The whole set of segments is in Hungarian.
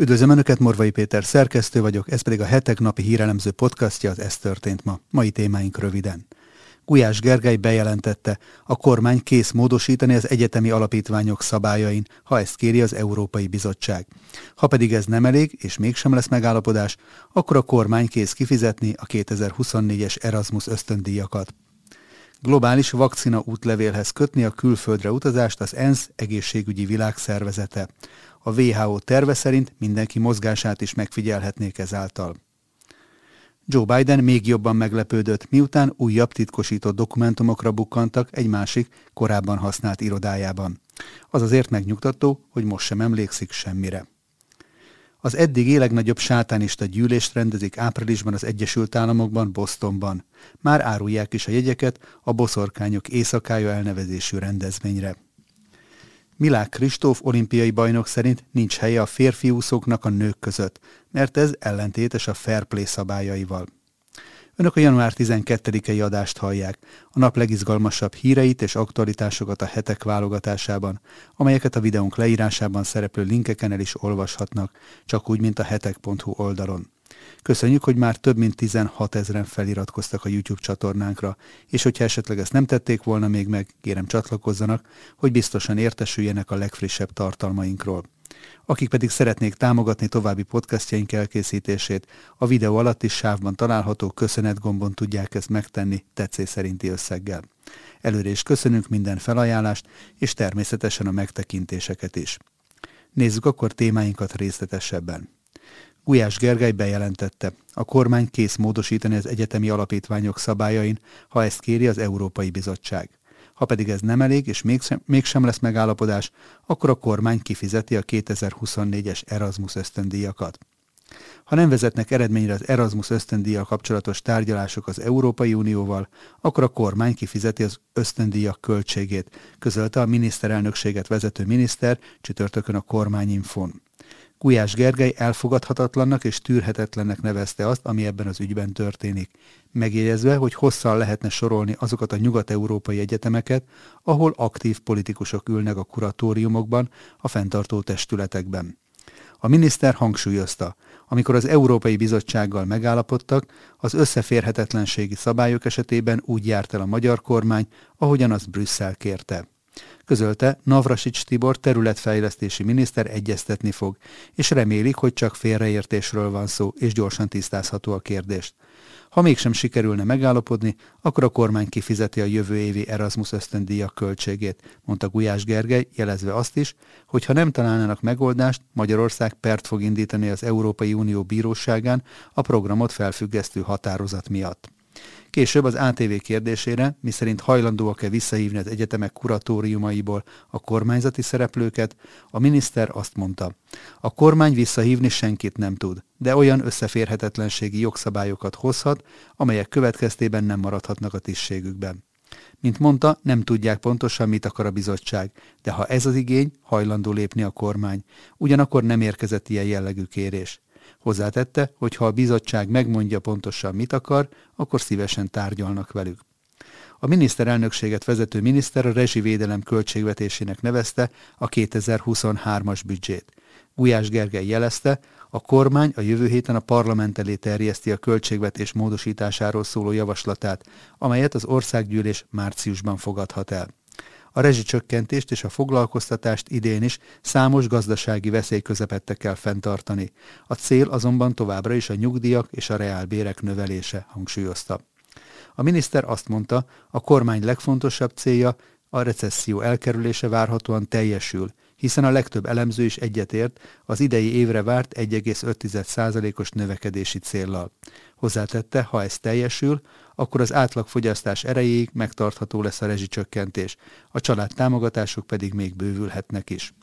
Üdvözlöm Önöket, Morvai Péter szerkesztő vagyok, ez pedig a hetek napi hírelemző podcastja az Ez történt ma. Mai témáink röviden. Gulyás Gergely bejelentette, a kormány kész módosítani az egyetemi alapítványok szabályain, ha ezt kéri az Európai Bizottság. Ha pedig ez nem elég, és mégsem lesz megállapodás, akkor a kormány kész kifizetni a 2024-es Erasmus ösztöndíjakat globális vakcina útlevélhez kötni a külföldre utazást az ENSZ egészségügyi világszervezete. A WHO terve szerint mindenki mozgását is megfigyelhetnék ezáltal. Joe Biden még jobban meglepődött, miután újabb titkosított dokumentumokra bukkantak egy másik, korábban használt irodájában. Az azért megnyugtató, hogy most sem emlékszik semmire. Az eddig legnagyobb sátánista gyűlést rendezik áprilisban az Egyesült Államokban, Bostonban. Már árulják is a jegyeket a boszorkányok éjszakája elnevezésű rendezvényre. Milák Kristóf olimpiai bajnok szerint nincs helye a férfi úszóknak a nők között, mert ez ellentétes a fair play szabályaival. Önök a január 12-i adást hallják, a nap legizgalmasabb híreit és aktualitásokat a hetek válogatásában, amelyeket a videónk leírásában szereplő linkeken el is olvashatnak, csak úgy, mint a hetek.hu oldalon. Köszönjük, hogy már több mint 16 ezeren feliratkoztak a YouTube csatornánkra, és hogyha esetleg ezt nem tették volna még meg, kérem csatlakozzanak, hogy biztosan értesüljenek a legfrissebb tartalmainkról. Akik pedig szeretnék támogatni további podcastjaink elkészítését, a videó alatti sávban található köszönet gombon tudják ezt megtenni tetszés szerinti összeggel. Előre is köszönünk minden felajánlást, és természetesen a megtekintéseket is. Nézzük akkor témáinkat részletesebben. Gulyás Gergely bejelentette, a kormány kész módosítani az egyetemi alapítványok szabályain, ha ezt kéri az Európai Bizottság. Ha pedig ez nem elég, és mégsem, mégsem lesz megállapodás, akkor a kormány kifizeti a 2024-es Erasmus ösztöndíjakat. Ha nem vezetnek eredményre az Erasmus ösztöndíjjal kapcsolatos tárgyalások az Európai Unióval, akkor a kormány kifizeti az ösztöndíjak költségét, közölte a miniszterelnökséget vezető miniszter csütörtökön a kormányinfon. Gulyás Gergely elfogadhatatlannak és tűrhetetlennek nevezte azt, ami ebben az ügyben történik. Megjegyezve, hogy hosszan lehetne sorolni azokat a nyugat-európai egyetemeket, ahol aktív politikusok ülnek a kuratóriumokban, a fenntartó testületekben. A miniszter hangsúlyozta, amikor az Európai Bizottsággal megállapodtak, az összeférhetetlenségi szabályok esetében úgy járt el a magyar kormány, ahogyan az Brüsszel kérte. Közölte, Navrasics Tibor területfejlesztési miniszter egyeztetni fog, és remélik, hogy csak félreértésről van szó, és gyorsan tisztázható a kérdést. Ha mégsem sikerülne megállapodni, akkor a kormány kifizeti a jövő évi Erasmus ösztöndíjak költségét, mondta Gulyás Gergely, jelezve azt is, hogy ha nem találnának megoldást, Magyarország pert fog indítani az Európai Unió bíróságán a programot felfüggesztő határozat miatt. Később az ATV kérdésére, miszerint hajlandóak-e visszahívni az egyetemek kuratóriumaiból a kormányzati szereplőket, a miniszter azt mondta, a kormány visszahívni senkit nem tud, de olyan összeférhetetlenségi jogszabályokat hozhat, amelyek következtében nem maradhatnak a tisztségükben. Mint mondta, nem tudják pontosan, mit akar a bizottság, de ha ez az igény, hajlandó lépni a kormány. Ugyanakkor nem érkezett ilyen jellegű kérés. Hozzátette, hogy ha a bizottság megmondja pontosan mit akar, akkor szívesen tárgyalnak velük. A miniszterelnökséget vezető miniszter a rezsivédelem költségvetésének nevezte a 2023-as büdzsét. Gulyás Gergely jelezte, a kormány a jövő héten a parlament elé terjeszti a költségvetés módosításáról szóló javaslatát, amelyet az országgyűlés márciusban fogadhat el a rezsicsökkentést és a foglalkoztatást idén is számos gazdasági veszély közepette kell fenntartani. A cél azonban továbbra is a nyugdíjak és a reálbérek növelése, hangsúlyozta. A miniszter azt mondta, a kormány legfontosabb célja a recesszió elkerülése várhatóan teljesül, hiszen a legtöbb elemző is egyetért az idei évre várt 1,5%-os növekedési céllal. Hozzátette, ha ez teljesül, akkor az átlagfogyasztás erejéig megtartható lesz a rezsicsökkentés, a család támogatások pedig még bővülhetnek is.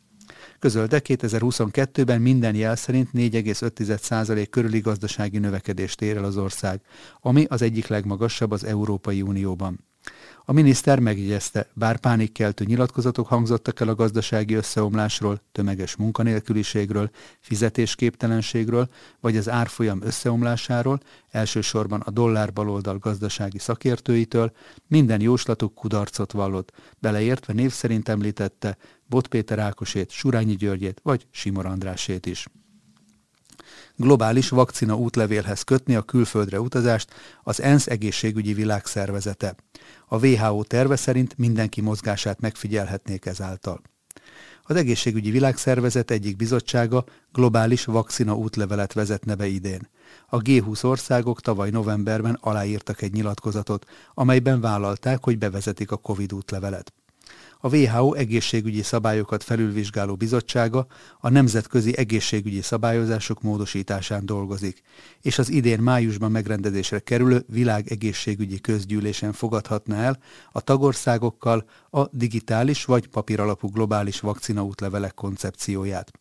Közölde 2022-ben minden jel szerint 4,5% körüli gazdasági növekedést ér el az ország, ami az egyik legmagasabb az Európai Unióban. A miniszter megjegyezte, bár pánikkeltő nyilatkozatok hangzottak el a gazdasági összeomlásról, tömeges munkanélküliségről, fizetésképtelenségről, vagy az árfolyam összeomlásáról, elsősorban a dollár baloldal gazdasági szakértőitől, minden jóslatuk kudarcot vallott, beleértve név szerint említette Bot Péter Ákosét, Surányi Györgyét vagy Simor Andrásét is globális vakcina útlevélhez kötni a külföldre utazást az ENSZ egészségügyi világszervezete. A WHO terve szerint mindenki mozgását megfigyelhetnék ezáltal. Az egészségügyi világszervezet egyik bizottsága globális vakcina útlevelet vezetne be idén. A G20 országok tavaly novemberben aláírtak egy nyilatkozatot, amelyben vállalták, hogy bevezetik a COVID útlevelet a WHO egészségügyi szabályokat felülvizsgáló bizottsága a nemzetközi egészségügyi szabályozások módosításán dolgozik, és az idén májusban megrendezésre kerülő világegészségügyi közgyűlésen fogadhatná el a tagországokkal a digitális vagy papíralapú globális vakcinaútlevelek koncepcióját.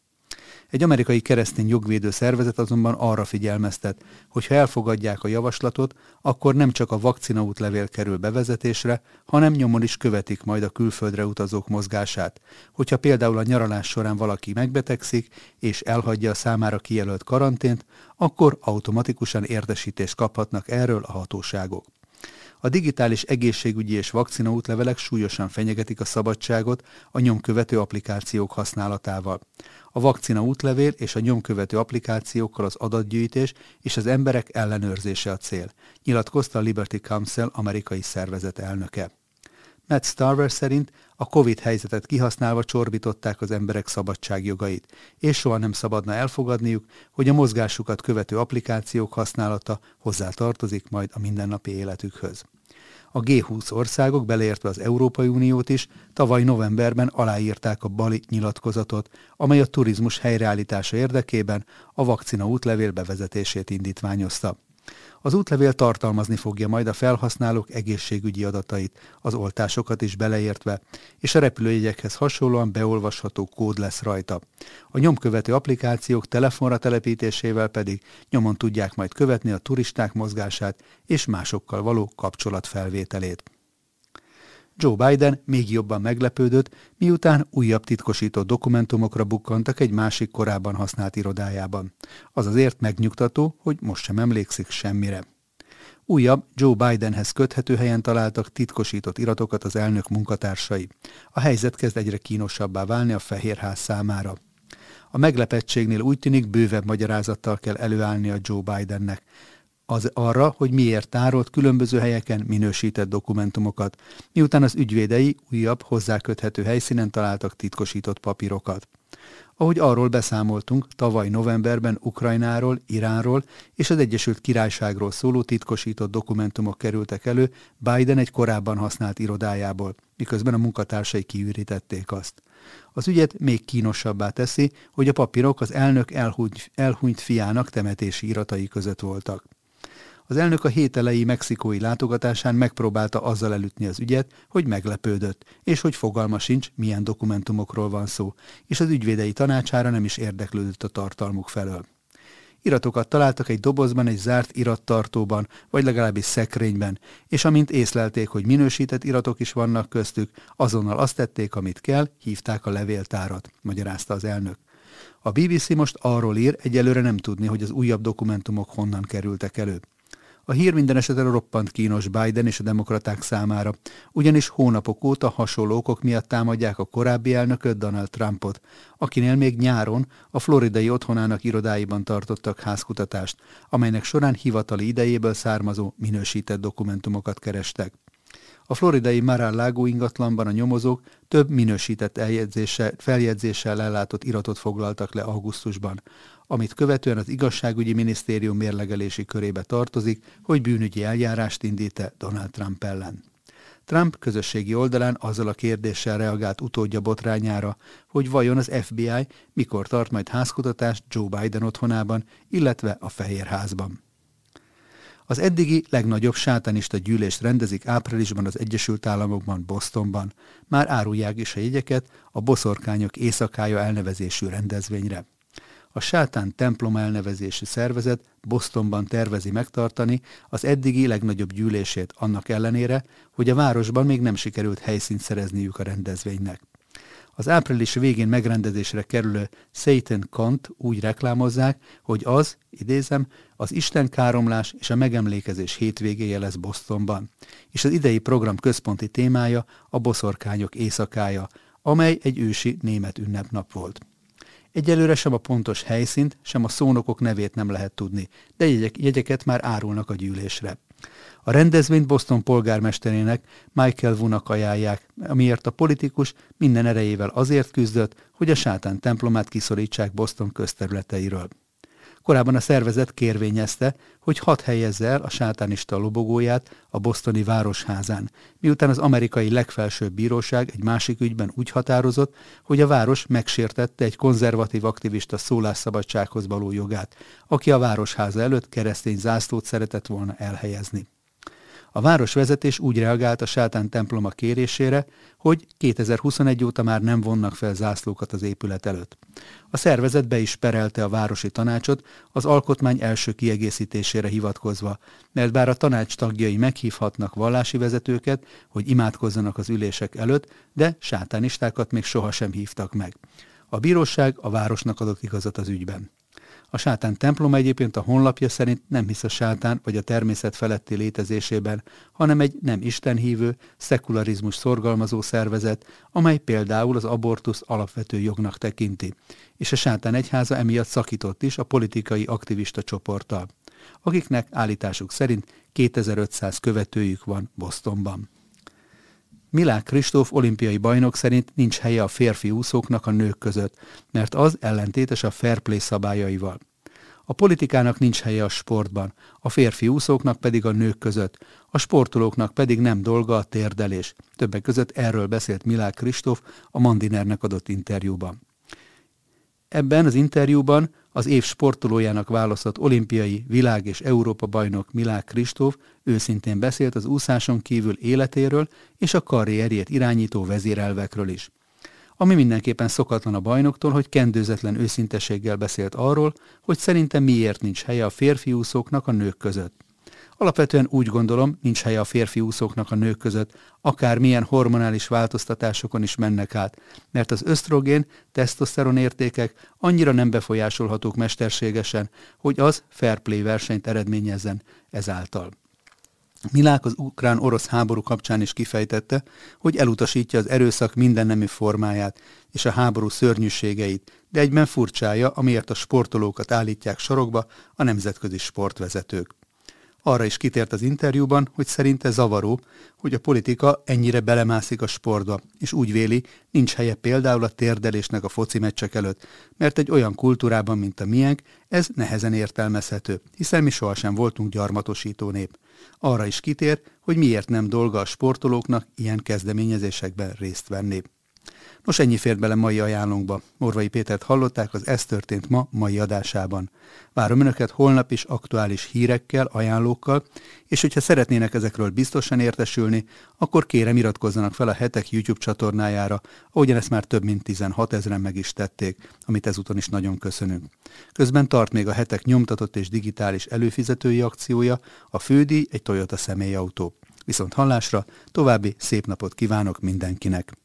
Egy amerikai keresztény jogvédő szervezet azonban arra figyelmeztet, hogy ha elfogadják a javaslatot, akkor nem csak a vakcina útlevél kerül bevezetésre, hanem nyomon is követik majd a külföldre utazók mozgását. Hogyha például a nyaralás során valaki megbetegszik és elhagyja a számára kijelölt karantént, akkor automatikusan értesítést kaphatnak erről a hatóságok. A digitális egészségügyi és vakcina útlevelek súlyosan fenyegetik a szabadságot a nyomkövető applikációk használatával a vakcina útlevél és a nyomkövető applikációkkal az adatgyűjtés és az emberek ellenőrzése a cél, nyilatkozta a Liberty Council amerikai szervezet elnöke. Matt Starver szerint a COVID helyzetet kihasználva csorbították az emberek szabadságjogait, és soha nem szabadna elfogadniuk, hogy a mozgásukat követő applikációk használata hozzátartozik majd a mindennapi életükhöz. A G20 országok, beleértve az Európai Uniót is, tavaly novemberben aláírták a Bali nyilatkozatot, amely a turizmus helyreállítása érdekében a vakcina útlevél bevezetését indítványozta. Az útlevél tartalmazni fogja majd a felhasználók egészségügyi adatait, az oltásokat is beleértve, és a repülőjegyekhez hasonlóan beolvasható kód lesz rajta. A nyomkövető applikációk telefonra telepítésével pedig nyomon tudják majd követni a turisták mozgását és másokkal való kapcsolatfelvételét. Joe Biden még jobban meglepődött, miután újabb titkosított dokumentumokra bukkantak egy másik korábban használt irodájában. Az azért megnyugtató, hogy most sem emlékszik semmire. Újabb Joe Bidenhez köthető helyen találtak titkosított iratokat az elnök munkatársai. A helyzet kezd egyre kínosabbá válni a Fehérház számára. A meglepettségnél úgy tűnik bővebb magyarázattal kell előállni a Joe Bidennek az arra, hogy miért tárolt különböző helyeken minősített dokumentumokat, miután az ügyvédei újabb hozzáköthető helyszínen találtak titkosított papírokat. Ahogy arról beszámoltunk, tavaly novemberben Ukrajnáról, Iránról és az Egyesült Királyságról szóló titkosított dokumentumok kerültek elő Biden egy korábban használt irodájából, miközben a munkatársai kiürítették azt. Az ügyet még kínosabbá teszi, hogy a papírok az elnök elhunyt, elhunyt fiának temetési iratai között voltak. Az elnök a hét elejé mexikói látogatásán megpróbálta azzal elütni az ügyet, hogy meglepődött, és hogy fogalma sincs, milyen dokumentumokról van szó, és az ügyvédei tanácsára nem is érdeklődött a tartalmuk felől. Iratokat találtak egy dobozban, egy zárt irattartóban, vagy legalábbis szekrényben, és amint észlelték, hogy minősített iratok is vannak köztük, azonnal azt tették, amit kell, hívták a levéltárat, magyarázta az elnök. A BBC most arról ír, egyelőre nem tudni, hogy az újabb dokumentumok honnan kerültek elő. A hír minden esetre roppant kínos Biden és a demokraták számára, ugyanis hónapok óta hasonló okok miatt támadják a korábbi elnököt Donald Trumpot, akinél még nyáron a floridai otthonának irodáiban tartottak házkutatást, amelynek során hivatali idejéből származó minősített dokumentumokat kerestek a floridai Marán lágó ingatlanban a nyomozók több minősített eljegyzéssel, feljegyzéssel ellátott iratot foglaltak le augusztusban, amit követően az igazságügyi minisztérium mérlegelési körébe tartozik, hogy bűnügyi eljárást indíte Donald Trump ellen. Trump közösségi oldalán azzal a kérdéssel reagált utódja botrányára, hogy vajon az FBI mikor tart majd házkutatást Joe Biden otthonában, illetve a Fehér Házban. Az eddigi legnagyobb sátánista gyűlést rendezik áprilisban az Egyesült Államokban, Bostonban. Már árulják is a jegyeket a boszorkányok éjszakája elnevezésű rendezvényre. A sátán templom elnevezésű szervezet Bostonban tervezi megtartani az eddigi legnagyobb gyűlését annak ellenére, hogy a városban még nem sikerült helyszínt szerezniük a rendezvénynek. Az április végén megrendezésre kerülő Satan Kant úgy reklámozzák, hogy az, idézem, az Isten káromlás és a megemlékezés hétvégéje lesz Bostonban, és az idei program központi témája a boszorkányok éjszakája, amely egy ősi német ünnepnap volt. Egyelőre sem a pontos helyszínt, sem a szónokok nevét nem lehet tudni, de jegyek, jegyeket már árulnak a gyűlésre. A rendezvényt Boston polgármesterének, Michael Vunak ajánlják, amiért a politikus minden erejével azért küzdött, hogy a sátán templomát kiszorítsák Boston közterületeiről. Korábban a szervezet kérvényezte, hogy hat helyezze el a sátánista lobogóját a bosztoni városházán, miután az amerikai legfelsőbb bíróság egy másik ügyben úgy határozott, hogy a város megsértette egy konzervatív aktivista szólásszabadsághoz való jogát, aki a városháza előtt keresztény zászlót szeretett volna elhelyezni. A városvezetés úgy reagált a sátán temploma kérésére, hogy 2021 óta már nem vonnak fel zászlókat az épület előtt. A szervezet be is perelte a városi tanácsot az alkotmány első kiegészítésére hivatkozva, mert bár a tanács tagjai meghívhatnak vallási vezetőket, hogy imádkozzanak az ülések előtt, de sátánistákat még sohasem hívtak meg. A bíróság a városnak adott igazat az ügyben. A sátán templom egyébként a honlapja szerint nem hisz a sátán vagy a természet feletti létezésében, hanem egy nem istenhívő, szekularizmus szorgalmazó szervezet, amely például az abortusz alapvető jognak tekinti, és a sátán egyháza emiatt szakított is a politikai aktivista csoporttal, akiknek állításuk szerint 2500 követőjük van Bostonban. Milák Kristóf olimpiai bajnok szerint nincs helye a férfi úszóknak a nők között, mert az ellentétes a fair play szabályaival. A politikának nincs helye a sportban, a férfi úszóknak pedig a nők között, a sportolóknak pedig nem dolga a térdelés. Többek között erről beszélt Milák Kristóf a Mandinernek adott interjúban. Ebben az interjúban az év sportolójának választott olimpiai, világ és Európa bajnok Milák Kristóf őszintén beszélt az úszáson kívül életéről és a karrierjét irányító vezérelvekről is. Ami mindenképpen szokatlan a bajnoktól, hogy kendőzetlen őszintességgel beszélt arról, hogy szerintem miért nincs helye a férfi úszóknak a nők között. Alapvetően úgy gondolom, nincs helye a férfi úszóknak a nők között, akár milyen hormonális változtatásokon is mennek át, mert az ösztrogén, tesztoszteron értékek annyira nem befolyásolhatók mesterségesen, hogy az fair play versenyt eredményezzen ezáltal. Milák az ukrán-orosz háború kapcsán is kifejtette, hogy elutasítja az erőszak minden nemű formáját és a háború szörnyűségeit, de egyben furcsája, amiért a sportolókat állítják sorokba a nemzetközi sportvezetők. Arra is kitért az interjúban, hogy szerinte zavaró, hogy a politika ennyire belemászik a sportba, és úgy véli, nincs helye például a térdelésnek a foci meccsek előtt, mert egy olyan kultúrában, mint a miénk, ez nehezen értelmezhető, hiszen mi sohasem voltunk gyarmatosító nép. Arra is kitér, hogy miért nem dolga a sportolóknak ilyen kezdeményezésekben részt venni. Nos, ennyi fért bele mai ajánlónkba. Morvai Pétert hallották az Ez történt ma mai adásában. Várom Önöket holnap is aktuális hírekkel, ajánlókkal, és hogyha szeretnének ezekről biztosan értesülni, akkor kérem iratkozzanak fel a hetek YouTube csatornájára, ahogyan ezt már több mint 16 ezeren meg is tették, amit ezúton is nagyon köszönünk. Közben tart még a hetek nyomtatott és digitális előfizetői akciója, a fődíj egy Toyota személyautó. Viszont hallásra további szép napot kívánok mindenkinek!